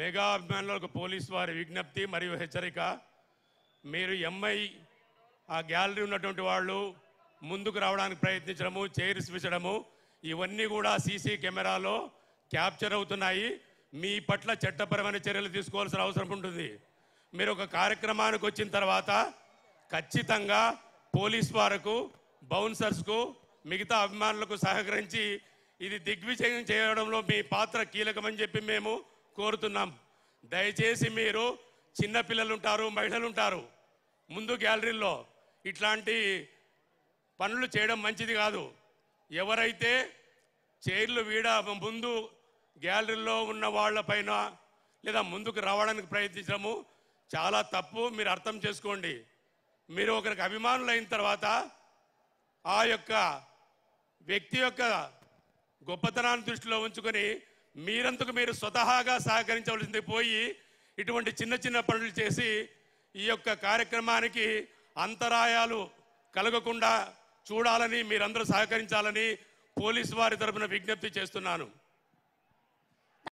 mega అభిమానులకు police వారి విజ్ఞప్తి మరియు హెచ్చరిక మీరు ఎంఐ ఆ గ్యాలరీ ఉన్నటువంటి వాళ్ళు ముందుకు రావడానికి ప్రయత్నించడము చైర్స్ విసడము ఇవన్నీ కూడా సీసీ కెమెరాలో క్యాప్చర్ అవుతున్నాయి మీ పట్ల చట్టపరమైన చర్యలు తీసుకోవాల్సిన అవసరం ఉంటుంది మీరు ఒక కార్యక్రమానికి వచ్చిన తర్వాత ఖచ్చితంగా పోలీస్ వారకు బౌన్సర్స్కు మిగతా అభిమానులకు సహకరించి ఇది దిగ్విజయం చేయడంలో మీ పాత్ర కీలకమని చెప్పి మేము కోరుతున్నాం దయచేసి మీరు చిన్నపిల్లలు ఉంటారు మహిళలు ఉంటారు ముందు గ్యాలరీల్లో ఇట్లాంటి పనులు చేయడం మంచిది కాదు ఎవరైతే చైర్లు వీడ ముందు గ్యాలరీలో ఉన్న వాళ్ళపైన లేదా ముందుకు రావడానికి ప్రయత్నించడము చాలా తప్పు మీరు అర్థం చేసుకోండి మీరు ఒకరికి అభిమానులు అయిన తర్వాత ఆ యొక్క వ్యక్తి యొక్క గొప్పతనాన్ని దృష్టిలో ఉంచుకొని మీరంతకు మీరు స్వతహాగా సహకరించవలసింది పోయి ఇటువంటి చిన్న చిన్న పనులు చేసి ఈ యొక్క కార్యక్రమానికి అంతరాయాలు కలగకుండా చూడాలని మీరందరూ సహకరించాలని పోలీసు వారి తరఫున విజ్ఞప్తి చేస్తున్నాను